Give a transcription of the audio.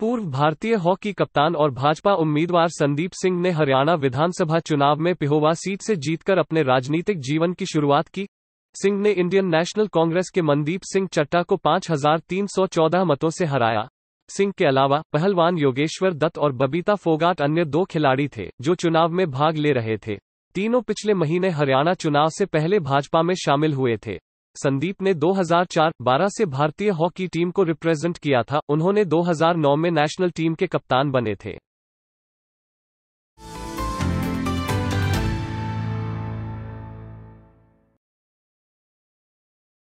पूर्व भारतीय हॉकी कप्तान और भाजपा उम्मीदवार संदीप सिंह ने हरियाणा विधानसभा चुनाव में पिहोवा सीट से जीतकर अपने राजनीतिक जीवन की शुरुआत की सिंह ने इंडियन नेशनल कांग्रेस के मनदीप सिंह चट्टा को 5,314 मतों से हराया सिंह के अलावा पहलवान योगेश्वर दत्त और बबीता फोगाट अन्य दो खिलाड़ी थे जो चुनाव में भाग ले रहे थे तीनों पिछले महीने हरियाणा चुनाव से पहले भाजपा में शामिल हुए थे संदीप ने 2004-12 से भारतीय हॉकी टीम को रिप्रेजेंट किया था उन्होंने 2009 में नेशनल टीम के कप्तान बने थे